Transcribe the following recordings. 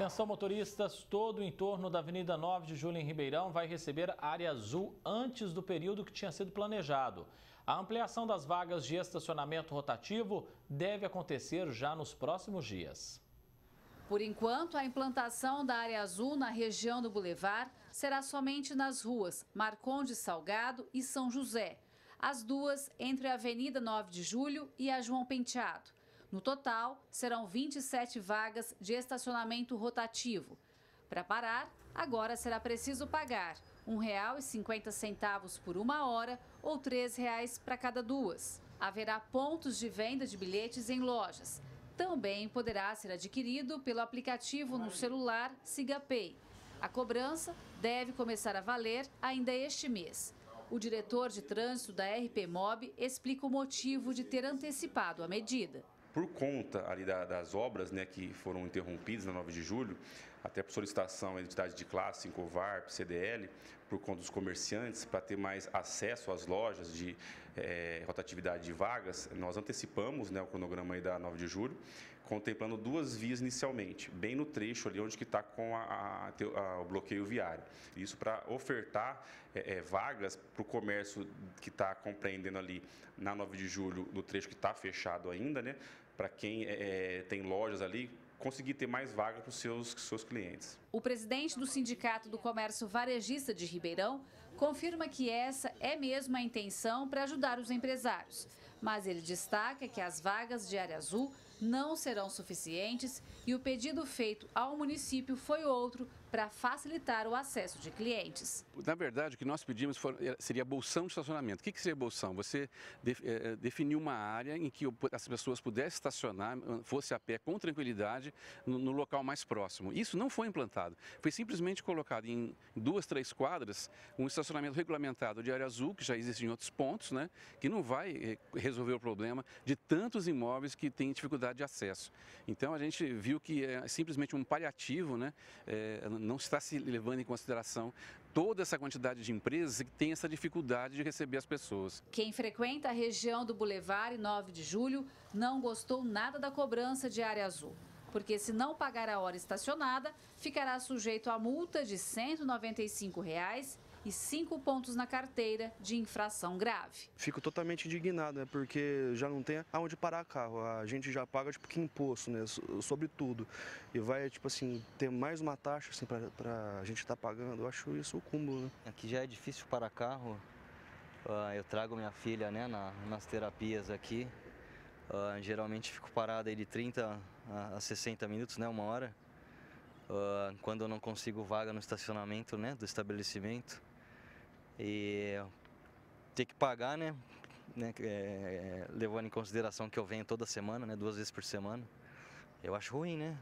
Atenção motoristas, todo o entorno da Avenida 9 de Julho em Ribeirão vai receber área azul antes do período que tinha sido planejado. A ampliação das vagas de estacionamento rotativo deve acontecer já nos próximos dias. Por enquanto, a implantação da área azul na região do Boulevard será somente nas ruas Marconde Salgado e São José, as duas entre a Avenida 9 de Julho e a João Penteado. No total, serão 27 vagas de estacionamento rotativo. Para parar, agora será preciso pagar R$ 1,50 por uma hora ou R$ 3,00 para cada duas. Haverá pontos de venda de bilhetes em lojas. Também poderá ser adquirido pelo aplicativo no celular SigaPay. A cobrança deve começar a valer ainda este mês. O diretor de trânsito da RP Mob explica o motivo de ter antecipado a medida por conta ali da, das obras né, que foram interrompidas na 9 de julho, até por solicitação da entidade de classe, Covarp, CDL, por conta dos comerciantes, para ter mais acesso às lojas de é, rotatividade de vagas, nós antecipamos né, o cronograma aí da 9 de julho, contemplando duas vias inicialmente, bem no trecho ali onde está com a, a, a, o bloqueio viário. Isso para ofertar é, é, vagas para o comércio que está compreendendo ali na 9 de julho, no trecho que está fechado ainda, né? para quem é, é, tem lojas ali conseguir ter mais vaga para os seus, seus clientes. O presidente do Sindicato do Comércio Varejista de Ribeirão confirma que essa é mesmo a intenção para ajudar os empresários. Mas ele destaca que as vagas de área azul não serão suficientes e o pedido feito ao município foi outro para facilitar o acesso de clientes. Na verdade, o que nós pedimos for, eh, seria bolsão de estacionamento. O que, seria bolsão? Você de, é, eh, eh, definir uma área em que as pessoas pudessem estacionar, fosse a pé com tranquilidade, no, no local mais próximo. Isso não foi implantado. Foi simplesmente colocado em duas, três quadras um estacionamento regulamentado de área azul, que já existe em outros pontos, né, que não vai resolver o problema de tantos imóveis que têm dificuldade de acesso. Então, a gente viu que é simplesmente um paliativo né, é, não está se levando em consideração toda essa quantidade de empresas que tem essa dificuldade de receber as pessoas. Quem frequenta a região do Boulevard 9 de Julho não gostou nada da cobrança de área azul porque se não pagar a hora estacionada, ficará sujeito a multa de R$ reais e cinco pontos na carteira de infração grave. Fico totalmente indignado, né, porque já não tem aonde parar carro. A gente já paga tipo que imposto, né, sobre tudo. E vai tipo assim ter mais uma taxa assim para a gente estar tá pagando. Eu acho isso o cúmulo. Né? Aqui já é difícil parar carro. Ah, eu trago minha filha né, nas terapias aqui. Uh, geralmente fico parado aí de 30 a 60 minutos, né, uma hora. Uh, quando eu não consigo vaga no estacionamento né, do estabelecimento. E ter que pagar, né? né é, é, levando em consideração que eu venho toda semana, né? Duas vezes por semana. Eu acho ruim, né?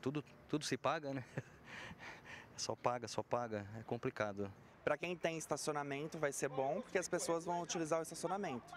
Tudo, tudo se paga, né? Só paga, só paga. É complicado. Para quem tem estacionamento vai ser bom, porque as pessoas vão utilizar o estacionamento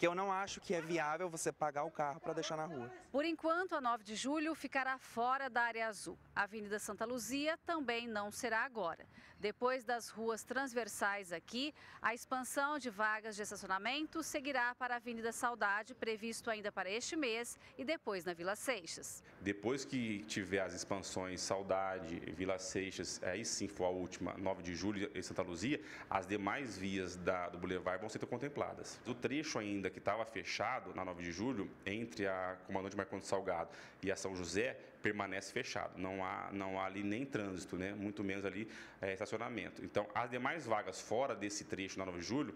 que eu não acho que é viável você pagar o carro para deixar na rua. Por enquanto, a 9 de julho ficará fora da área azul. A Avenida Santa Luzia também não será agora. Depois das ruas transversais aqui, a expansão de vagas de estacionamento seguirá para a Avenida Saudade, previsto ainda para este mês, e depois na Vila Seixas. Depois que tiver as expansões Saudade, Vila Seixas, aí sim for a última, 9 de julho e Santa Luzia, as demais vias da, do Boulevard vão ser contempladas. O trecho ainda que estava fechado na 9 de julho, entre a Comandante Marcondes Salgado e a São José, permanece fechado. Não há, não há ali nem trânsito, né? muito menos ali é, estacionamento. Então, as demais vagas fora desse trecho na 9 de julho,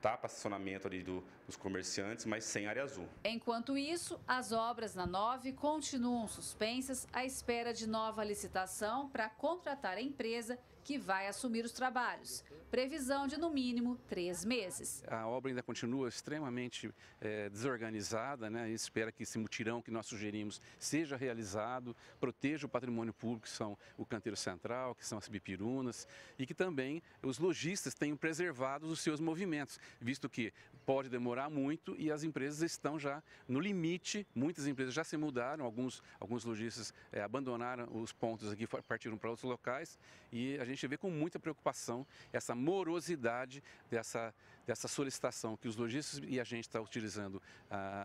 tá para estacionamento ali do, dos comerciantes, mas sem área azul. Enquanto isso, as obras na 9 continuam suspensas à espera de nova licitação para contratar a empresa que vai assumir os trabalhos previsão de no mínimo três meses. A obra ainda continua extremamente é, desorganizada, né? espera que esse mutirão que nós sugerimos seja realizado, proteja o patrimônio público, que são o canteiro central, que são as bipirunas, e que também os lojistas tenham preservado os seus movimentos, visto que pode demorar muito e as empresas estão já no limite, muitas empresas já se mudaram, alguns, alguns lojistas é, abandonaram os pontos aqui, partiram para outros locais, e a gente vê com muita preocupação essa morosidade dessa, dessa solicitação que os lojistas e a gente está utilizando,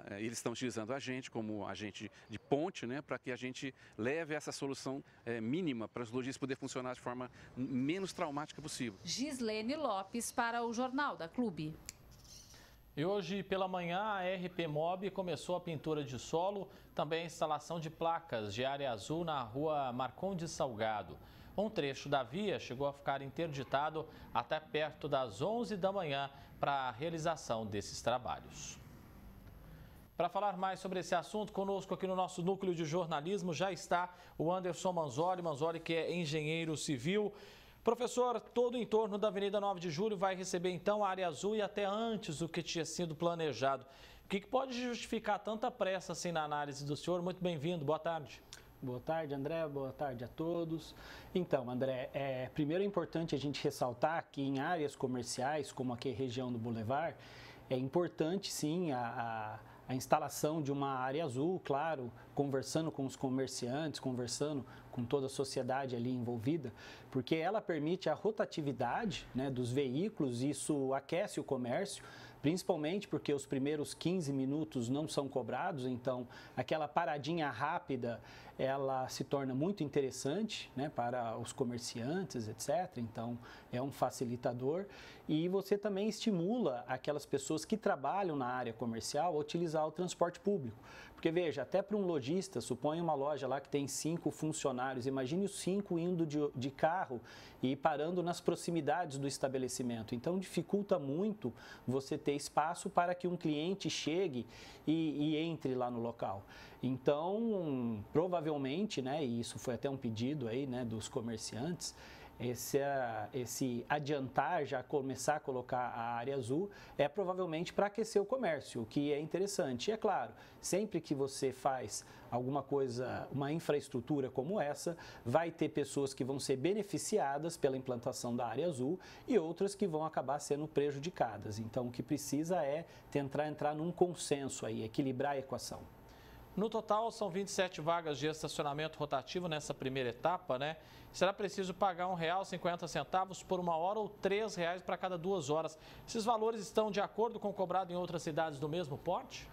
eh, eles estão utilizando a gente como agente de ponte, né, para que a gente leve essa solução eh, mínima para os lojistas poder funcionar de forma menos traumática possível. Gislene Lopes para o Jornal da Clube. E hoje pela manhã, a RP Mob começou a pintura de solo, também a instalação de placas de área azul na rua Marcondes Salgado. Um trecho da via chegou a ficar interditado até perto das 11 da manhã para a realização desses trabalhos. Para falar mais sobre esse assunto, conosco aqui no nosso núcleo de jornalismo já está o Anderson Manzoli, Manzoli que é engenheiro civil. Professor, todo o entorno da Avenida 9 de Julho vai receber então a área azul e até antes do que tinha sido planejado. O que, que pode justificar tanta pressa assim na análise do senhor? Muito bem-vindo, boa tarde. Boa tarde, André. Boa tarde a todos. Então, André, é, primeiro é importante a gente ressaltar que em áreas comerciais, como aqui a região do Boulevard, é importante sim a, a, a, instalação de uma área azul, claro, conversando com os comerciantes, conversando com toda a sociedade ali envolvida, porque ela permite a rotatividade né, dos veículos, isso aquece o comércio, principalmente porque os primeiros 15 minutos não são cobrados, então aquela paradinha rápida ela se torna muito interessante né, para os comerciantes, etc. Então é um facilitador e você também estimula aquelas pessoas que trabalham na área comercial a utilizar o transporte público, porque veja, até para um lojista, suponha uma loja lá que tem cinco funcionários, imagine os cinco indo de, de carro e parando nas proximidades do estabelecimento, então dificulta muito você ter ter espaço para que um cliente chegue e, e entre lá no local. Então, provavelmente, né, e isso foi até um pedido aí, né, dos comerciantes, esse, ah, esse adiantar, já começar a colocar a área azul, é provavelmente para aquecer o comércio, o que é interessante. E é claro, sempre que você faz alguma coisa, uma infraestrutura como essa, vai ter pessoas que vão ser beneficiadas pela implantação da área azul e outras que vão acabar sendo prejudicadas. Então, o que precisa é tentar entrar num consenso aí, equilibrar a equação. No total, são 27 vagas de estacionamento rotativo nessa primeira etapa, né? Será preciso pagar R$ 1,50 por uma hora ou R$ reais para cada duas horas. Esses valores estão de acordo com o cobrado em outras cidades do mesmo porte?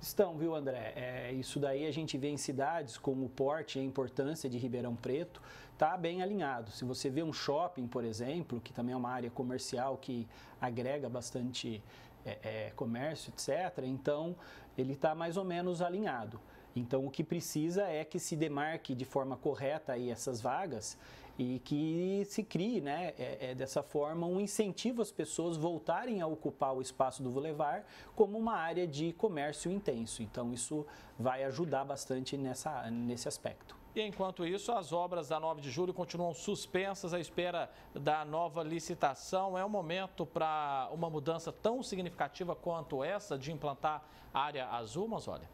Estão, viu, André? É, isso daí a gente vê em cidades como o porte e a importância de Ribeirão Preto, está bem alinhado. Se você vê um shopping, por exemplo, que também é uma área comercial que agrega bastante é, é, comércio, etc., então ele está mais ou menos alinhado. Então o que precisa é que se demarque de forma correta aí essas vagas e que se crie, né, é, é, dessa forma, um incentivo às pessoas voltarem a ocupar o espaço do Boulevard como uma área de comércio intenso. Então isso vai ajudar bastante nessa, nesse aspecto. E enquanto isso, as obras da 9 de julho continuam suspensas à espera da nova licitação. É um momento para uma mudança tão significativa quanto essa de implantar área azul, mas olha.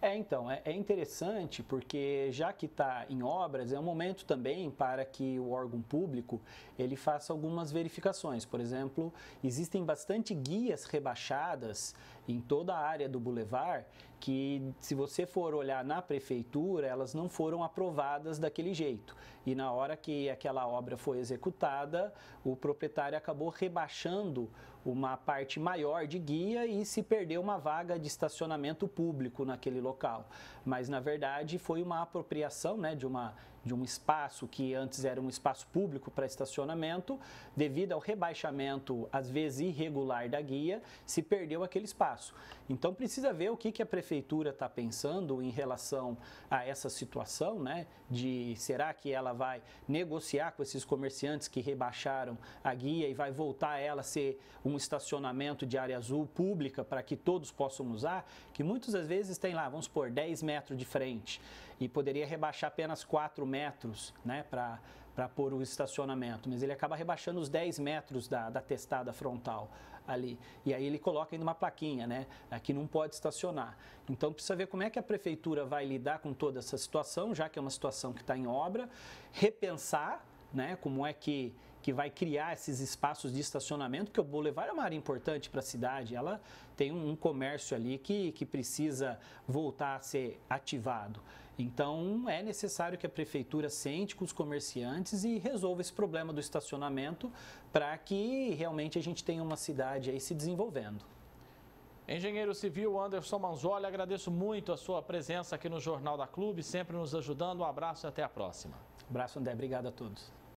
É, então, é, é interessante porque já que está em obras, é um momento também para que o órgão público ele faça algumas verificações. Por exemplo, existem bastante guias rebaixadas em toda a área do bulevar que se você for olhar na prefeitura, elas não foram aprovadas daquele jeito. E na hora que aquela obra foi executada, o proprietário acabou rebaixando uma parte maior de guia e se perdeu uma vaga de estacionamento público naquele local. Mas na verdade foi uma apropriação, né, de uma de um espaço que antes era um espaço público para estacionamento, devido ao rebaixamento, às vezes irregular, da guia, se perdeu aquele espaço. Então precisa ver o que, que a prefeitura está pensando em relação a essa situação, né? De será que ela vai negociar com esses comerciantes que rebaixaram a guia e vai voltar a ela a ser um estacionamento de área azul pública para que todos possam usar? Que muitas das vezes tem lá, vamos supor, 10 metros de frente e poderia rebaixar apenas 4 metros né, para pôr o estacionamento, mas ele acaba rebaixando os 10 metros da, da testada frontal ali. E aí ele coloca ainda uma plaquinha, né? Aqui é, não pode estacionar. Então precisa ver como é que a prefeitura vai lidar com toda essa situação, já que é uma situação que está em obra, repensar né, como é que que vai criar esses espaços de estacionamento, porque o Boulevard é uma área importante para a cidade, ela tem um comércio ali que, que precisa voltar a ser ativado. Então, é necessário que a prefeitura sente com os comerciantes e resolva esse problema do estacionamento para que realmente a gente tenha uma cidade aí se desenvolvendo. Engenheiro Civil Anderson Manzoli, agradeço muito a sua presença aqui no Jornal da Clube, sempre nos ajudando. Um abraço e até a próxima. Um abraço, André. Obrigado a todos.